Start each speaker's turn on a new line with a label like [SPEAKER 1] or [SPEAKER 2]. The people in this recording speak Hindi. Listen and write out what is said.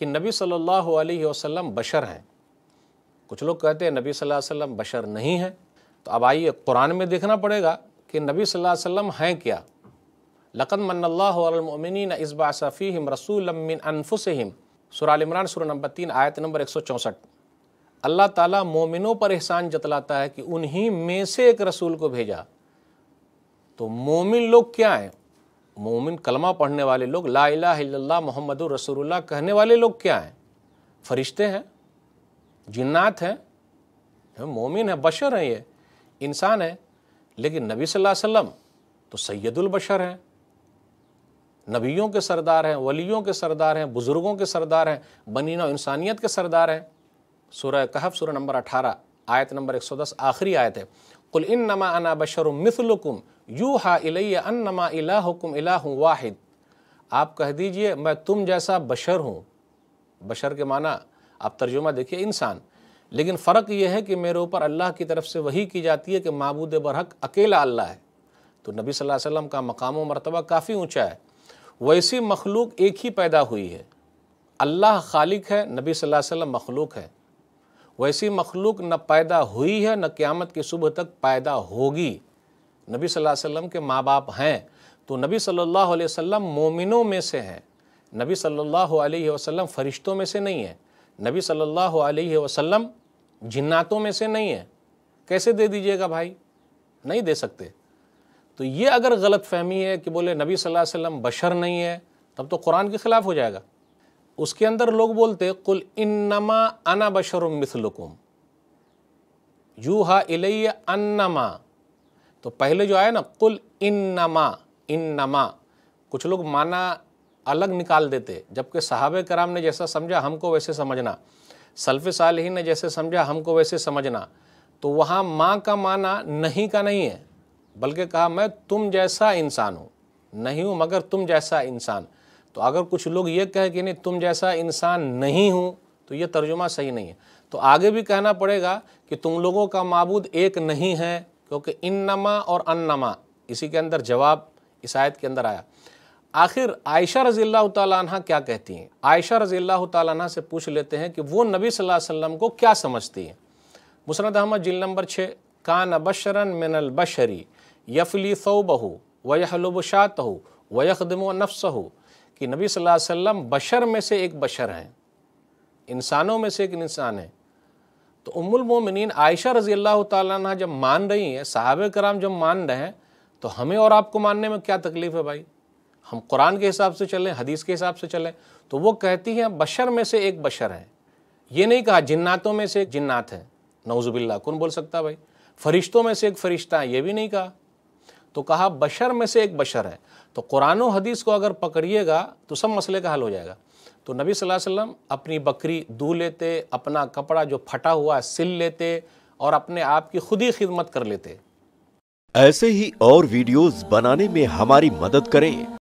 [SPEAKER 1] कि नबी सल्लल्लाहु अलैहि वसल्लम बशर हैं कुछ लोग कहते हैं नबी सल्लल्लाहु अलैहि वसल्लम बशर नहीं हैं तो अब आइए कुरान में देखना पड़ेगा कि नबी सल्लल्लाहु अलैहि वसल्लम हैं क्या लकद मन्नल्लामिन इसबा सफ़ीम रसूलमिन अनफुसम सुरालमरान सुर नंबर तीन आयत नंबर एक सौ चौंसठ अल्लाह ताला मोमिनों पर एहसान जतलाता है कि उन्हीं में से एक रसूल को भेजा तो मोमिन लोग क्या हैं मोमिन कलमा पढ़ने वाले लोग लाइला हिल्ला मोहम्मद रसूलुल्लाह कहने वाले लोग क्या हैं फरिश्ते हैं जिन्नात हैं मोमिन है बशर हैं ये इंसान है लेकिन नबी सल्लल्लाहु अलैहि वसल्लम तो बशर हैं नबियों के सरदार हैं वलियों के सरदार हैं बुज़ुर्गों के सरदार हैं बनीना इंसानियत के सरदार हैं सूर्य कहफ सूर्य नंबर अठारह आयत नंबर 110 आखिरी आयत है कुल انما नमा بشر مثلكم يوحى الي हा الهكم اله واحد आप कह दीजिए मैं तुम जैसा बशर हूँ बशर के माना आप तर्जुमा देखिए इंसान लेकिन फ़र्क यह है कि मेरे ऊपर अल्लाह की तरफ से वही की जाती है कि मबूद बरहक अकेला अल्लाह है तो नबी सल्लल्लाहु अलैहि वसल्लम का मकाम मरतबा काफ़ी ऊँचा है वैसी मखलूक एक ही पैदा हुई है अल्लाह खालिक है नबी सल्लल्लाहु अलैहि वसल्लम मखलूक है वैसी मखलूक न पैदा हुई है न क़्यामत के सुबह तक पैदा होगी नबी सल्लल्लाहु अलैहि वसल्लम के माँ बाप हैं तो नबी सल्लल्लाहु अलैहि वसल्लम मोमिनों में से हैं नबी सल्लल्लाहु अलैहि वसल्लम फ़रिश्तों में से नहीं है नबी सल्लल्लाहु अलैहि वसल्लम जिन्नातों में से नहीं है कैसे दे दीजिएगा भाई नहीं दे सकते तो ये अगर गलत फहमी है कि बोले नबी सल्लल्लाहु अलैहि वसल्लम बशर नहीं है तब तो कुरान के ख़िलाफ़ हो जाएगा उसके अंदर लोग बोलते कुल इन्नमा अना बशरुम मिसलुकुम यू हा इलैया अन्नमा तो पहले जो आया ना कुल इन्नमा इन्नमा कुछ लोग माना अलग निकाल देते जबकि साहब कराम ने जैसा समझा हमको वैसे समझना सल्फ़ सालहीन ने जैसे समझा हमको वैसे समझना तो वहाँ माँ का माना नहीं का नहीं है बल्कि कहा मैं तुम जैसा इंसान हूँ नहीं हूँ मगर तुम जैसा इंसान तो अगर कुछ लोग ये कहें कि नहीं तुम जैसा इंसान नहीं हूँ तो ये तर्जुमा सही नहीं है तो आगे भी कहना पड़ेगा कि तुम लोगों का मबूद एक नहीं है क्योंकि इन नमा और अन्नमा इसी के अंदर जवाब इस आयत के अंदर आया आखिर आयशा रज़ील्ला तह क्या कहती हैं आयशा रज़ील्ला तह से पूछ लेते हैं कि वो नबी सल्लल्लाहु अलैहि वसल्लम को क्या समझती हैं मुसरत अहमद जिल नंबर छः कान बशरन मिनल बशरी यफली बहू वयहलुब शात हो वयखदम नफ्स हो कि नबी सल्लल्लाहु अलैहि वसल्लम बशर में से एक बशर हैं इंसानों में से एक इंसान है तो उमुलमोमिन आयशा रज़ी अल्लाह तह जब मान रही हैं साहब कराम जब मान रहे हैं तो हमें और आपको मानने में क्या तकलीफ़ है भाई हम कुरान के हिसाब से चलें हदीस के हिसाब से चलें तो वो कहती हैं बशर में से एक बशर है ये नहीं कहा जिन्नातों में से एक जिन्नात है नवजुबिल्ला कौन बोल सकता भाई फरिश्तों में से एक फ़रिश्ता है ये भी नहीं कहा तो कहा बशर में से एक बशर है तो कुरान हदीस को अगर पकड़िएगा तो सब मसले का हल हो जाएगा तो नबी सल्लल्लाहु अलैहि वसल्लम अपनी बकरी दू लेते अपना कपड़ा जो फटा हुआ है सिल लेते और अपने आप की खुद ही खिदमत कर लेते ऐसे ही और वीडियोस बनाने में हमारी मदद करें